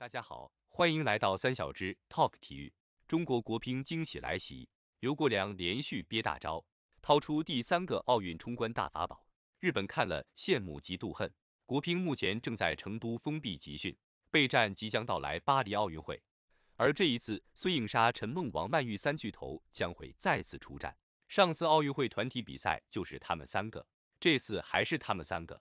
大家好，欢迎来到三小只 Talk 体育。中国国乒惊喜来袭，刘国梁连续憋大招，掏出第三个奥运冲关大法宝。日本看了羡慕嫉妒恨。国乒目前正在成都封闭集训，备战即将到来巴黎奥运会。而这一次，孙颖莎、陈梦、王曼玉三巨头将会再次出战。上次奥运会团体比赛就是他们三个，这次还是他们三个。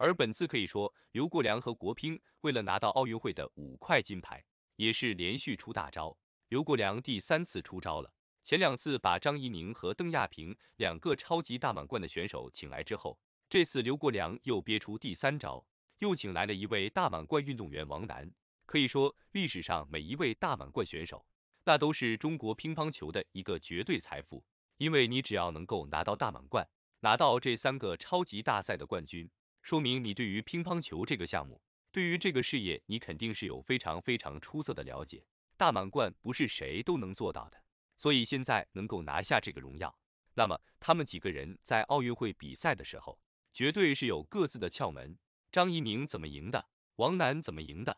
而本次可以说，刘国梁和国乒为了拿到奥运会的五块金牌，也是连续出大招。刘国梁第三次出招了，前两次把张怡宁和邓亚萍两个超级大满贯的选手请来之后，这次刘国梁又憋出第三招，又请来了一位大满贯运动员王楠。可以说，历史上每一位大满贯选手，那都是中国乒乓球的一个绝对财富，因为你只要能够拿到大满贯，拿到这三个超级大赛的冠军。说明你对于乒乓球这个项目，对于这个事业，你肯定是有非常非常出色的了解。大满贯不是谁都能做到的，所以现在能够拿下这个荣耀，那么他们几个人在奥运会比赛的时候，绝对是有各自的窍门。张怡宁怎么赢的？王楠怎么赢的？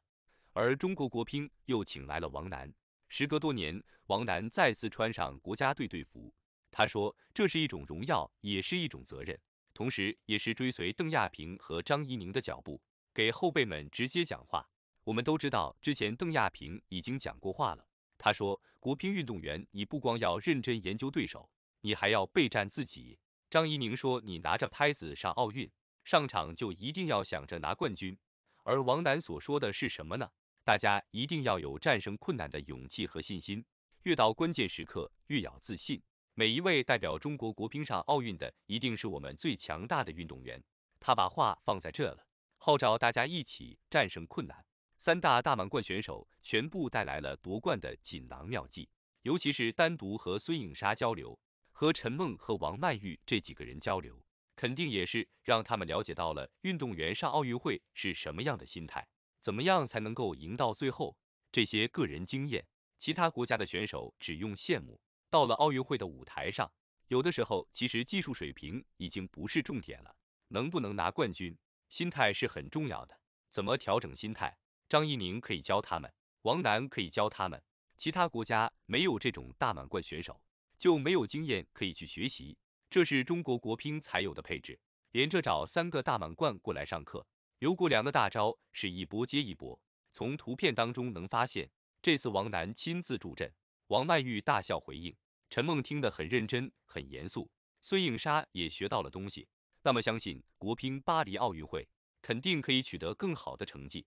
而中国国乒又请来了王楠。时隔多年，王楠再次穿上国家队队服，他说：“这是一种荣耀，也是一种责任。”同时，也是追随邓亚萍和张怡宁的脚步，给后辈们直接讲话。我们都知道，之前邓亚萍已经讲过话了。他说：“国乒运动员，你不光要认真研究对手，你还要备战自己。”张怡宁说：“你拿着拍子上奥运，上场就一定要想着拿冠军。”而王楠所说的是什么呢？大家一定要有战胜困难的勇气和信心，越到关键时刻越要自信。每一位代表中国国乒上奥运的，一定是我们最强大的运动员。他把话放在这了，号召大家一起战胜困难。三大大满贯选手全部带来了夺冠的锦囊妙计，尤其是单独和孙颖莎交流，和陈梦和王曼玉这几个人交流，肯定也是让他们了解到了运动员上奥运会是什么样的心态，怎么样才能够赢到最后。这些个人经验，其他国家的选手只用羡慕。到了奥运会的舞台上，有的时候其实技术水平已经不是重点了，能不能拿冠军，心态是很重要的。怎么调整心态，张怡宁可以教他们，王楠可以教他们。其他国家没有这种大满贯选手，就没有经验可以去学习，这是中国国乒才有的配置。连着找三个大满贯过来上课，刘国梁的大招是一波接一波。从图片当中能发现，这次王楠亲自助阵，王曼玉大笑回应。陈梦听得很认真，很严肃。孙颖莎也学到了东西。那么相信国乒巴黎奥运会肯定可以取得更好的成绩。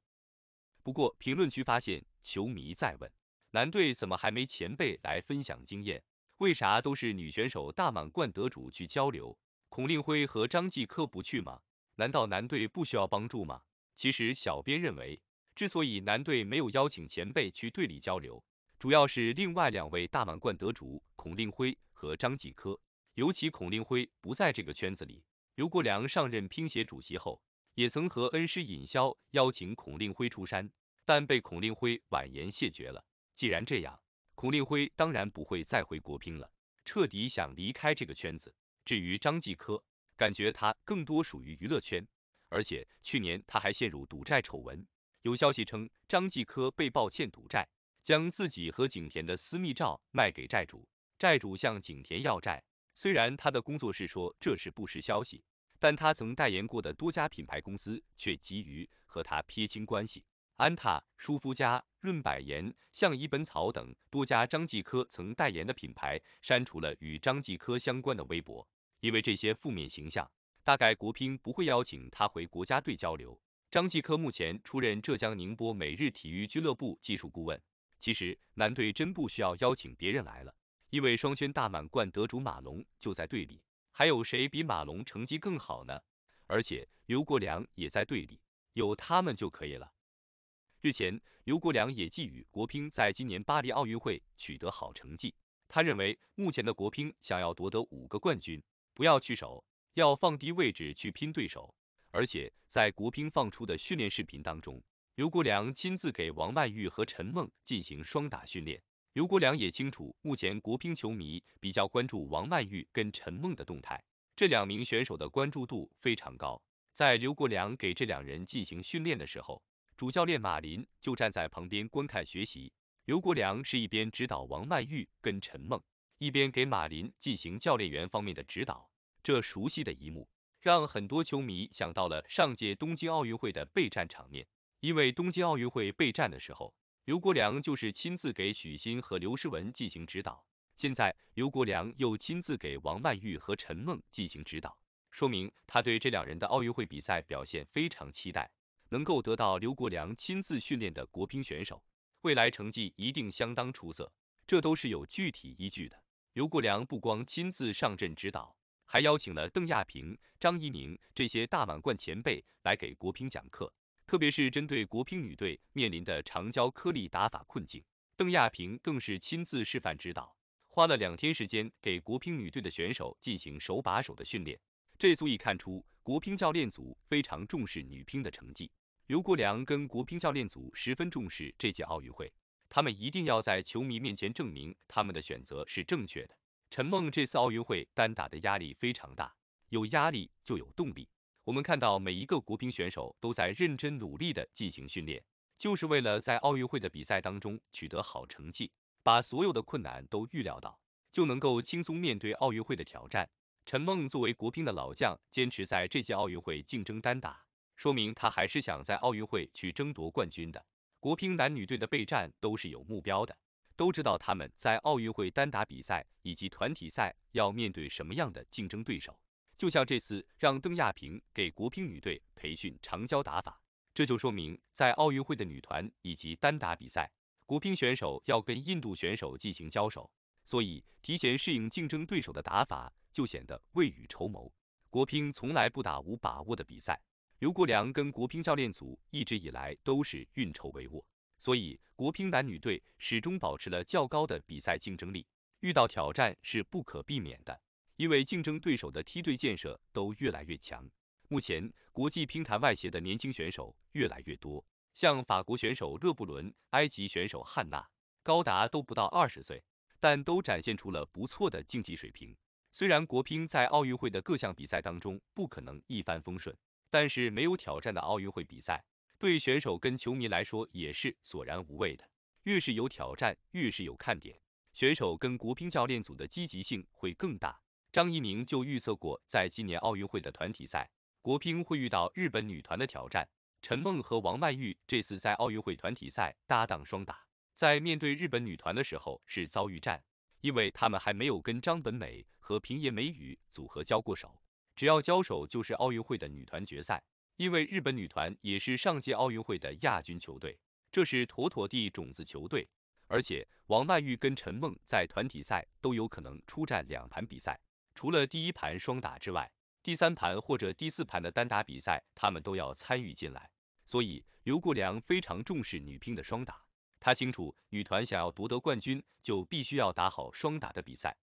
不过评论区发现，球迷在问，男队怎么还没前辈来分享经验？为啥都是女选手大满贯得主去交流？孔令辉和张继科不去吗？难道男队不需要帮助吗？其实小编认为，之所以男队没有邀请前辈去队里交流。主要是另外两位大满贯得主孔令辉和张继科，尤其孔令辉不在这个圈子里。刘国梁上任乒协主席后，也曾和恩师尹霄邀请孔令辉出山，但被孔令辉婉言谢绝了。既然这样，孔令辉当然不会再回国乒了，彻底想离开这个圈子。至于张继科，感觉他更多属于娱乐圈，而且去年他还陷入赌债丑闻，有消息称张继科被曝欠赌债。将自己和景甜的私密照卖给债主，债主向景甜要债。虽然他的工作室说这是不实消息，但他曾代言过的多家品牌公司却急于和他撇清关系。安踏、舒肤佳、润百颜、相宜本草等多家张继科曾代言的品牌删除了与张继科相关的微博，因为这些负面形象，大概国乒不会邀请他回国家队交流。张继科目前出任浙江宁波每日体育俱乐部技术顾问。其实男队真不需要邀请别人来了，因为双圈大满贯得主马龙就在队里，还有谁比马龙成绩更好呢？而且刘国梁也在队里，有他们就可以了。日前，刘国梁也寄语国乒在今年巴黎奥运会取得好成绩。他认为，目前的国乒想要夺得五个冠军，不要去守，要放低位置去拼对手。而且在国乒放出的训练视频当中。刘国梁亲自给王曼昱和陈梦进行双打训练。刘国梁也清楚，目前国乒球迷比较关注王曼昱跟陈梦的动态，这两名选手的关注度非常高。在刘国梁给这两人进行训练的时候，主教练马琳就站在旁边观看学习。刘国梁是一边指导王曼昱跟陈梦，一边给马琳进行教练员方面的指导。这熟悉的一幕，让很多球迷想到了上届东京奥运会的备战场面。因为东京奥运会备战的时候，刘国梁就是亲自给许昕和刘诗雯进行指导。现在刘国梁又亲自给王曼玉和陈梦进行指导，说明他对这两人的奥运会比赛表现非常期待。能够得到刘国梁亲自训练的国乒选手，未来成绩一定相当出色。这都是有具体依据的。刘国梁不光亲自上阵指导，还邀请了邓亚萍、张怡宁这些大满贯前辈来给国乒讲课。特别是针对国乒女队面临的长焦颗粒打法困境，邓亚萍更是亲自示范指导，花了两天时间给国乒女队的选手进行手把手的训练。这足以看出国乒教练组非常重视女乒的成绩。刘国梁跟国乒教练组十分重视这届奥运会，他们一定要在球迷面前证明他们的选择是正确的。陈梦这次奥运会单打的压力非常大，有压力就有动力。我们看到每一个国乒选手都在认真努力地进行训练，就是为了在奥运会的比赛当中取得好成绩。把所有的困难都预料到，就能够轻松面对奥运会的挑战。陈梦作为国乒的老将，坚持在这届奥运会竞争单打，说明他还是想在奥运会去争夺冠军的。国乒男女队的备战都是有目标的，都知道他们在奥运会单打比赛以及团体赛要面对什么样的竞争对手。就像这次让邓亚萍给国乒女队培训长焦打法，这就说明在奥运会的女团以及单打比赛，国乒选手要跟印度选手进行交手，所以提前适应竞争对手的打法就显得未雨绸缪。国乒从来不打无把握的比赛，刘国梁跟国乒教练组一直以来都是运筹帷幄，所以国乒男女队始终保持了较高的比赛竞争力，遇到挑战是不可避免的。因为竞争对手的梯队建设都越来越强，目前国际乒坛外协的年轻选手越来越多，像法国选手勒布伦、埃及选手汉娜，高达都不到二十岁，但都展现出了不错的竞技水平。虽然国乒在奥运会的各项比赛当中不可能一帆风顺，但是没有挑战的奥运会比赛对选手跟球迷来说也是索然无味的。越是有挑战，越是有看点，选手跟国乒教练组的积极性会更大。张怡宁就预测过，在今年奥运会的团体赛，国乒会遇到日本女团的挑战。陈梦和王曼玉这次在奥运会团体赛搭档双打，在面对日本女团的时候是遭遇战，因为他们还没有跟张本美和平野美宇组合交过手。只要交手，就是奥运会的女团决赛，因为日本女团也是上届奥运会的亚军球队，这是妥妥的种子球队。而且王曼玉跟陈梦在团体赛都有可能出战两盘比赛。除了第一盘双打之外，第三盘或者第四盘的单打比赛，他们都要参与进来。所以刘国梁非常重视女乒的双打，他清楚女团想要夺得冠军，就必须要打好双打的比赛。